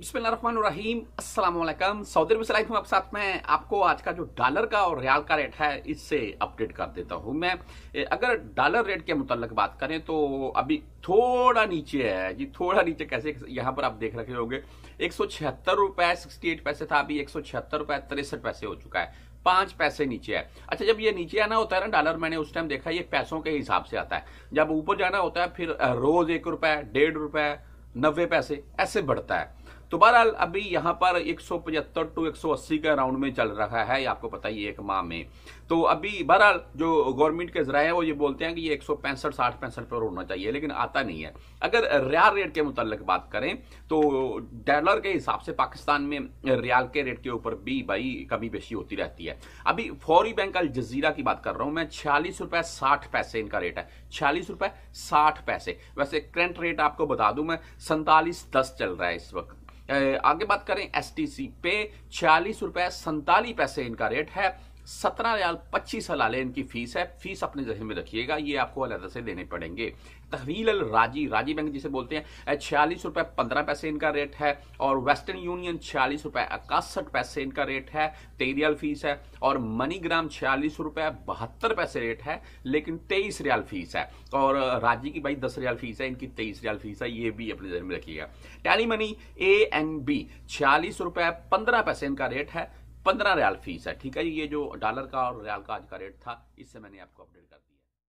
बिस्मिल्लाम Aslam Saudi अरब से life में आप साथ में आपको आज का जो डॉलर का और रियाल का रेट है इससे अपडेट कर देता हूं मैं अगर डॉलर रेट के मुतलक बात करें तो अभी थोड़ा नीचे है जी थोड़ा नीचे कैसे यहां पर आप देख रखे होंगे एक सौ छिहत्तर रुपए सिक्सटी एट पैसे था अभी एक सौ छिहत्तर रुपए तिरसठ पैसे हो चुका है पांच पैसे नीचे है अच्छा जब ये नीचे आना होता है ना डॉलर मैंने उस टाइम देखा ये पैसों के हिसाब से आता है जब ऊपर जाना होता है फिर रोज एक रुपए डेढ़ रुपए नब्बे पैसे ऐसे बढ़ता है तो बहरहाल अभी यहाँ पर पचहत्तर टू 180 के राउंड में चल रहा है आपको पता ही एक माह में तो अभी बहरहाल जो गवर्नमेंट के जरा है वो ये बोलते हैं कि ये एक सौ पैंसठ साठ पैंसठ पर होना चाहिए लेकिन आता नहीं है अगर रियाल रेट के मुतल बात करें तो डॉलर के हिसाब से पाकिस्तान में रियाल के रेट के ऊपर भी भाई कमी बेशी होती रहती है अभी फौरी बैंक अल जजीरा की बात कर रहा हूँ मैं छियालीस रुपए साठ पैसे इनका रेट है छियालीस रुपए साठ पैसे वैसे करंट रेट आपको बता दूं मैं सैतालीस दस चल रहा है इस वक्त आगे बात करें एस पे छियालीस रुपए पैसे इनका रेट है सत्रह रियाल पच्चीस हलाले इनकी फीस है फीस अपने जहन में रखिएगा ये आपको अलहदा से देने पड़ेंगे तहवील अल राजी राजी बैंक जिसे बोलते हैं छियालीस रुपए पंद्रह पैसे इनका रेट है और वेस्टर्न यूनियन छियालीस रुपए इकसठ पैसे इनका रेट है तेरियल फीस है और मनीग्राम छियालीस रुपए बहत्तर पैसे रेट है लेकिन तेईस रियाल फीस है और राजी की भाई दस रियाल फीस है इनकी तेईस रियाल फीस है ये भी अपने जहन में रखिएगा tally money A N B छियालीस रुपए पंद्रह पैसे इनका रेट है पंद्रह रियाल फीस है ठीक है ये जो डॉलर का और रियाल का आज का रेट था इससे मैंने आपको अपडेट कर दिया